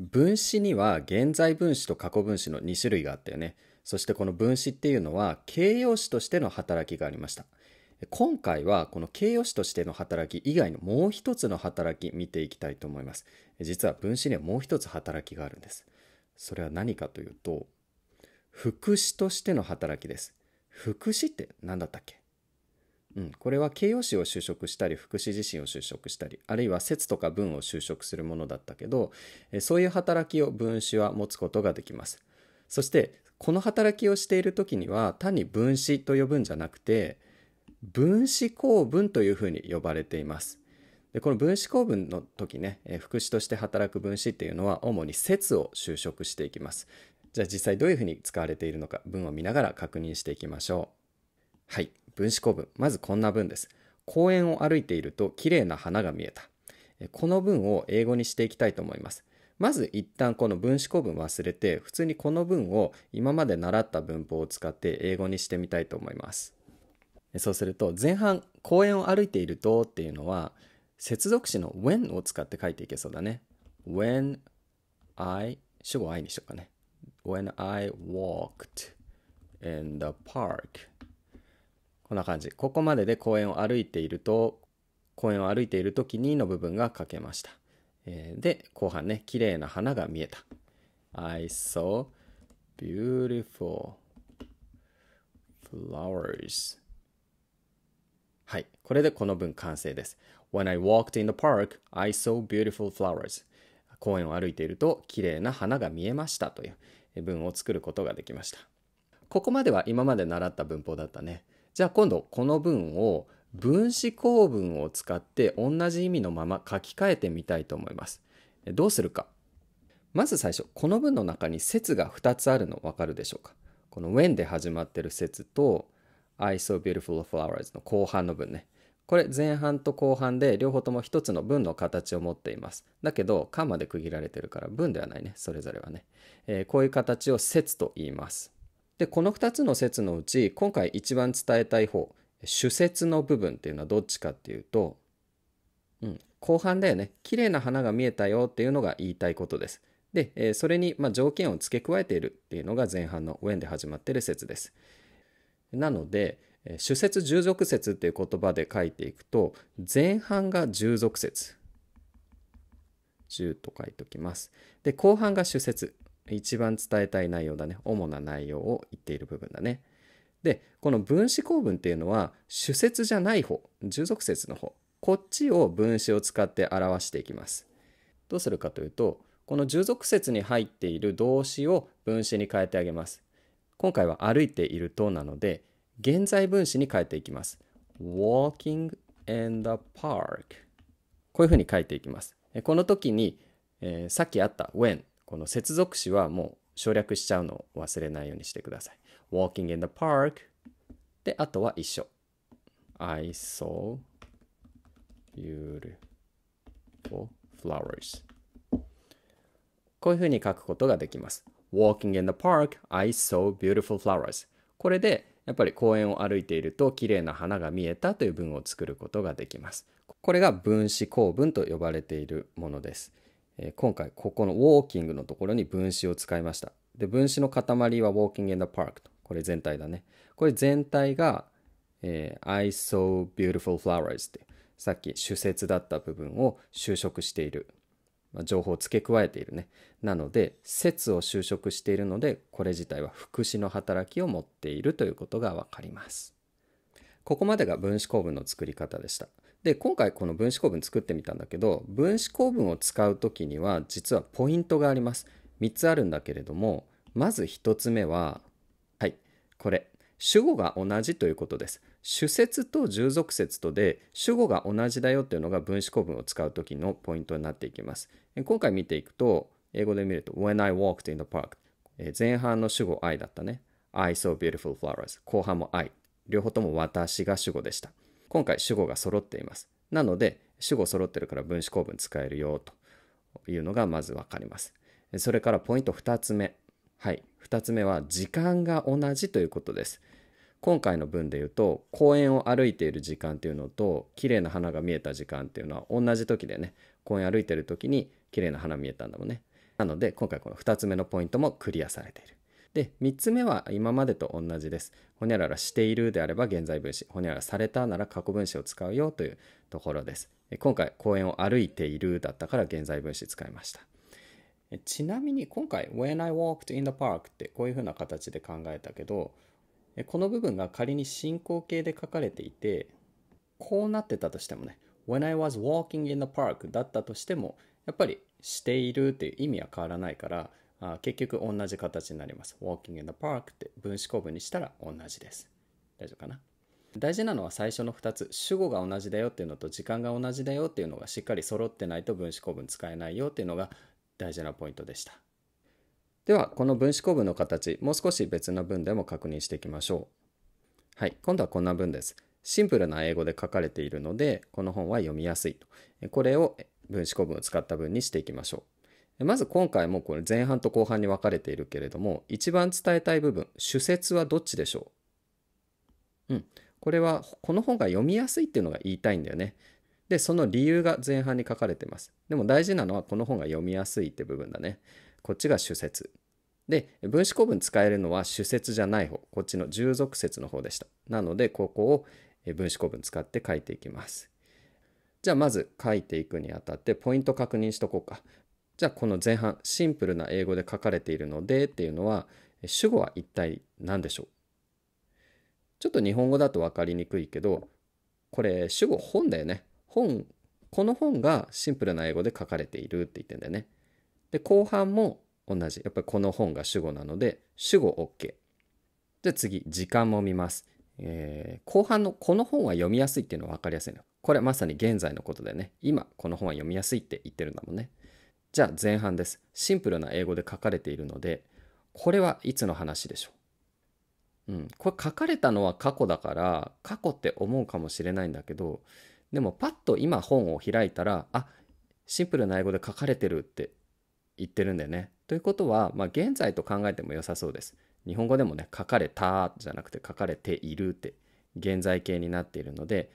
分子には現在分子と過去分子の2種類があったよね。そしてこの分子っていうのは形容詞としての働きがありました。今回はこの形容詞としての働き以外のもう一つの働き見ていきたいと思います。実は分子にはもう一つ働きがあるんです。それは何かというと、副詞としての働きです。副詞って何だったっけうん、これは形容詞を修飾したり副詞自身を修飾したりあるいは説とか文を修飾するものだったけどそういう働きを分子は持つことができますそしてこの働きをしている時には単に分子と呼ぶんじゃなくて分子構文というふうに呼ばれていますでこの分子構文の時ね副詞として働く分子っていうのは主に説を修飾していきますじゃあ実際どういうふうに使われているのか文を見ながら確認していきましょうはい分子古文。まずこんな文です。公園を歩いていると綺麗な花が見えた。この文を英語にしていきたいと思います。まず一旦この分子古文忘れて、普通にこの文を今まで習った文法を使って英語にしてみたいと思います。そうすると、前半、公園を歩いているとっていうのは、接続詞の when を使って書いていけそうだね。when I 主語 I にしようかね。When I walked in the park こんな感じ。ここまでで公園を歩いていると、公園を歩いている時にの部分が書けました。えー、で、後半ね、綺麗な花が見えた。I saw beautiful flowers. はい。これでこの文完成です。When I walked in the park, I saw beautiful flowers. 公園を歩いていると綺麗な花が見えましたという文を作ることができました。ここまでは今まで習った文法だったね。じゃあ今度この文を分子構文を使って同じ意味のまま書き換えてみたいと思います。どうするか。まず最初、この文の中に説が2つあるのわかるでしょうかこの when で始まってる説と I s a w beautiful flowers の後半の文ね。これ前半と後半で両方とも一つの文の形を持っています。だけど、カンマで区切られてるから文ではないね、それぞれはね。えー、こういう形を説と言います。でこの2つの説のうち今回一番伝えたい方主説の部分っていうのはどっちかっていうと、うん、後半だよね綺麗な花が見えたよっていうのが言いたいことです。で、えー、それにま条件を付け加えているっていうのが前半の「when」で始まってる説です。なので、え主説従属説っていう言葉で書いていくと前半が従属説10と書いておきます。で後半が主説一番伝えたい内容だね主な内容を言っている部分だねでこの分子構文っていうのは主節じゃない方従属節の方こっちを分子を使って表していきますどうするかというとこの従属節に入っている動詞を分子に変えてあげます今回は歩いているとなので現在分子に変えていきます walking in the park こういうふうに書いていきますこの時に、えー、さっきあった when この接続詞はもう省略しちゃうのを忘れないようにしてください。walking in the park で、あとは一緒。I saw beautiful flowers こういうふうに書くことができます。walking in the park, I saw beautiful flowers これでやっぱり公園を歩いていると綺麗な花が見えたという文を作ることができます。これが分子構文と呼ばれているものです。え今回ここのウォーキングのところに分子を使いました。で、分子の塊はウォーキング・ g in the と。これ全体だね。これ全体が、えー、I saw beautiful flowers ってさっき主節だった部分を修飾している。まあ、情報を付け加えているね。なので、説を修飾しているので、これ自体は副詞の働きを持っているということがわかります。ここまでが分子構文の作り方でした。で今回この分子構文作ってみたんだけど分子構文を使う時には実はポイントがあります3つあるんだけれどもまず1つ目ははいこれ主語が同じということです主節と従属節とで主語が同じだよっていうのが分子構文を使う時のポイントになっていきます今回見ていくと英語で見ると When I walked in the park 前半の主語 I だったね I saw beautiful flowers 後半も I 両方とも私が主語でした今回主語が揃っています。なので主語揃ってるから分子構文使えるよというのがまず分かります。それからポイント2つ目。はい。2つ目は時間が同じということです。今回の文で言うと公園を歩いている時間というのと綺麗な花が見えた時間っていうのは同じ時でね公園歩いてる時に綺麗な花見えたんだもんね。なので今回この2つ目のポイントもクリアされている。で、3つ目は今までと同じです。ほにゃららしているであれば現在分詞、ほにゃらされたなら過去分詞を使うよというところです。今回、公園を歩いているだったから現在分詞使いました。ちなみに今回、When I walked in the park ってこういうふうな形で考えたけど、この部分が仮に進行形で書かれていて、こうなってたとしてもね、When I was walking in the park だったとしても、やっぱりしているっていう意味は変わらないから、あ結局同じ形になります。walking in the park って分子構文にしたら同じです。大丈夫かな大事なのは最初の2つ主語が同じだよっていうのと時間が同じだよっていうのがしっかり揃ってないと分子構文使えないよっていうのが大事なポイントでしたではこの分子構文の形もう少し別な文でも確認していきましょうはい今度はこんな文ですシンプルな英語で書かれているのでこの本は読みやすいとこれを分子構文を使った文にしていきましょうまず今回もこれ前半と後半に分かれているけれども一番伝えたい部分主説はどっちでしょううんこれはこの本が読みやすいっていうのが言いたいんだよねでその理由が前半に書かれてますでも大事なのはこの本が読みやすいって部分だねこっちが主説で分子構文使えるのは主説じゃない方こっちの従属説の方でしたなのでここを分子構文使って書いていきますじゃあまず書いていくにあたってポイント確認しとこうか。じゃあこの前半シンプルな英語で書かれているのでっていうのは主語は一体何でしょうちょっと日本語だと分かりにくいけどこれ主語本だよね本この本がシンプルな英語で書かれているって言ってんだよねで後半も同じやっぱりこの本が主語なので主語 OK じゃあ次時間も見ます、えー、後半のこの本は読みやすいっていうのは分かりやすいのこれまさに現在のことでね今この本は読みやすいって言ってるんだもんねじゃあ前半です。シンプルな英語で書かれているので、これはいつの話でしょううん。これ書かれたのは過去だから、過去って思うかもしれないんだけど、でもパッと今本を開いたら、あ、シンプルな英語で書かれてるって言ってるんだよね。ということは、まあ、現在と考えても良さそうです。日本語でもね、書かれたじゃなくて書かれているって現在形になっているので、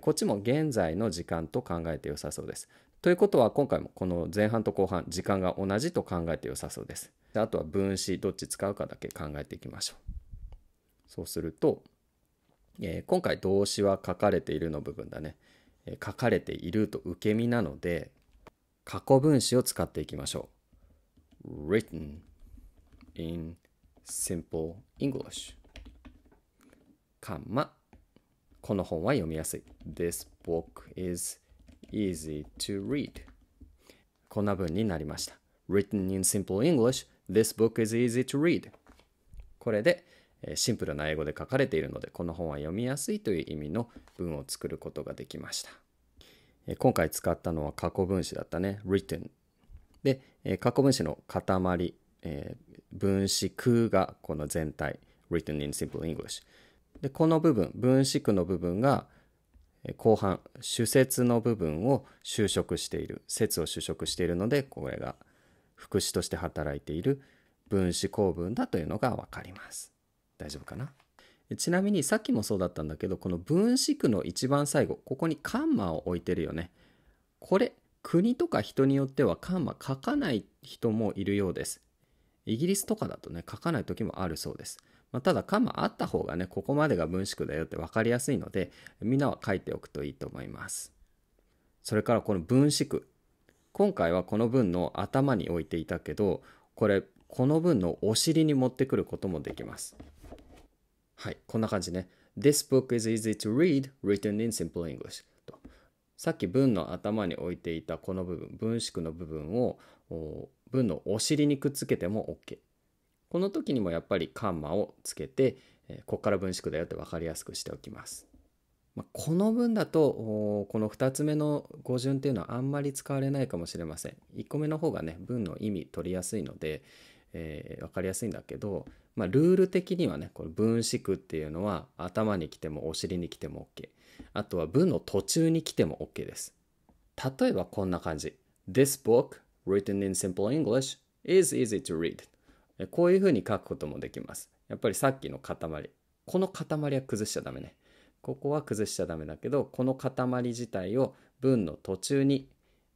こっちも現在の時間と考えて良さそうです。ということは今回もこの前半と後半時間が同じと考えて良さそうです。であとは分子どっち使うかだけ考えていきましょう。そうすると、えー、今回動詞は書かれているの部分だね。えー、書かれていると受け身なので過去分子を使っていきましょう。written in simple English カンマこの本は読みやすい。This book is easy to read こんな文になりました Written in simple English This book is easy to read これでシンプルな英語で書かれているのでこの本は読みやすいという意味の文を作ることができました今回使ったのは過去分詞だったね written で過去分詞の塊、えー、分詞句がこの全体 written in simple English でこの部分分詞句の部分が「後半主節の部分を修飾している節を修飾しているのでこれが副詞として働いている分子構文だというのが分かります大丈夫かなちなみにさっきもそうだったんだけどこの分子句の一番最後ここにカンマを置いてるよねこれ国とか人によってはカンマ書かない人もいるようですイギリスとかだとね書かない時もあるそうですまあ、ただ、カマあった方がね、ここまでが分縮だよって分かりやすいので、みんなは書いておくといいと思います。それからこの分子区。今回はこの文の頭に置いていたけど、これ、この文のお尻に持ってくることもできます。はい、こんな感じね。This book is easy to read, written in simple English. とさっき文の頭に置いていたこの部分、分子区の部分を文のお尻にくっつけても OK。この時にもやっぱりカンマをつけて、えここから分縮だよって分かりやすくしておきます。まあ、この文だとこの2つ目の語順っていうのはあんまり使われないかもしれません。1個目の方がね文の意味取りやすいので、えー、分かりやすいんだけど、まあ、ルール的にはねこの分子句っていうのは頭に来てもお尻に来ても OK あとは文の途中に来ても OK です例えばこんな感じ This book written in simple English is easy to read こういうふうに書くこともできます。やっぱりさっきの塊。この塊は崩しちゃダメね。ここは崩しちゃダメだけど、この塊自体を文の途中に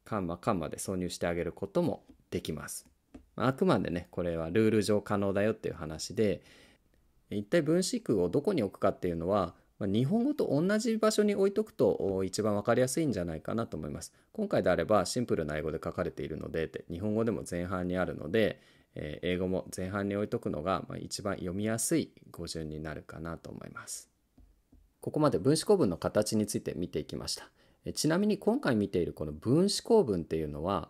カンマカンマで挿入してあげることもできます。あくまでね、これはルール上可能だよっていう話で、一体分子句をどこに置くかっていうのは、ま日本語と同じ場所に置いとくと一番わかりやすいんじゃないかなと思います。今回であればシンプルな英語で書かれているので日本語でも前半にあるのでえー、英語も前半に置いとくのが、まあ、一番読みやすい語順になるかなと思います。ここまで分子構文の形について見ていきました。えちなみに今回見ているこの分子構文っていうのは、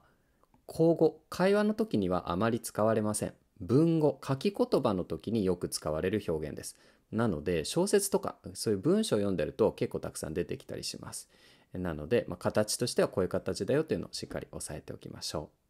口語、会話の時にはあまり使われません。文語、書き言葉の時によく使われる表現です。なので、小説とか、そういう文章を読んでると結構たくさん出てきたりします。なので、まあ、形としてはこういう形だよというのをしっかり押さえておきましょう。